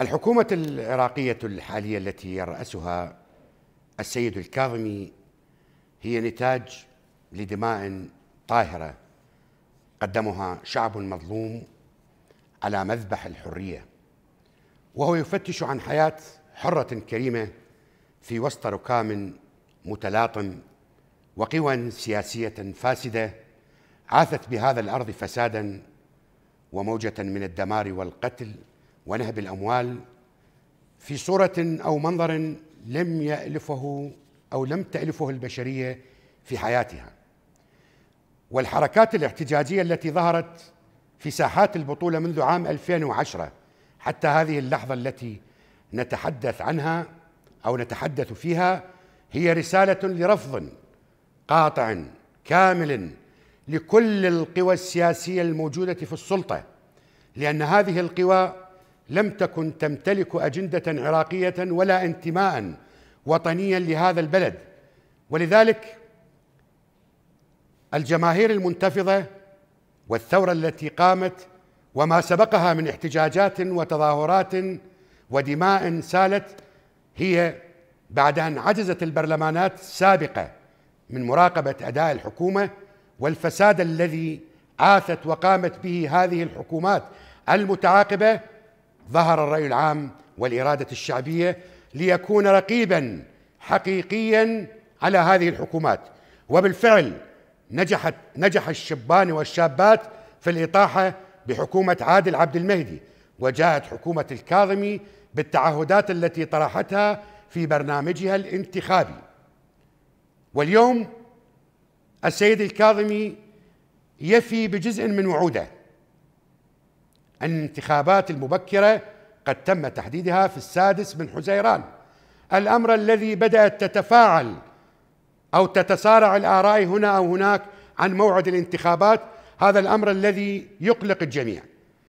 الحكومة العراقية الحالية التي يرأسها السيد الكاظمي هي نتاج لدماء طاهرة قدمها شعب مظلوم على مذبح الحرية وهو يفتش عن حياة حرة كريمة في وسط ركام متلاطم وقوى سياسية فاسدة عاثت بهذا الأرض فسادا وموجة من الدمار والقتل ونهب الأموال في صورة أو منظر لم يألفه أو لم تألفه البشرية في حياتها والحركات الاحتجاجية التي ظهرت في ساحات البطولة منذ عام 2010 حتى هذه اللحظة التي نتحدث عنها أو نتحدث فيها هي رسالة لرفض قاطع كامل لكل القوى السياسية الموجودة في السلطة لأن هذه القوى لم تكن تمتلك اجنده عراقيه ولا انتماء وطنيا لهذا البلد ولذلك الجماهير المنتفضه والثوره التي قامت وما سبقها من احتجاجات وتظاهرات ودماء سالت هي بعد ان عجزت البرلمانات السابقه من مراقبه اداء الحكومه والفساد الذي عاثت وقامت به هذه الحكومات المتعاقبه ظهر الرأي العام والإرادة الشعبية ليكون رقيبا حقيقيا على هذه الحكومات وبالفعل نجحت نجح الشبان والشابات في الإطاحة بحكومة عادل عبد المهدي وجاءت حكومة الكاظمي بالتعهدات التي طرحتها في برنامجها الانتخابي واليوم السيد الكاظمي يفي بجزء من وعوده أن الانتخابات المبكرة قد تم تحديدها في السادس من حزيران الأمر الذي بدأت تتفاعل أو تتسارع الآراء هنا أو هناك عن موعد الانتخابات هذا الأمر الذي يقلق الجميع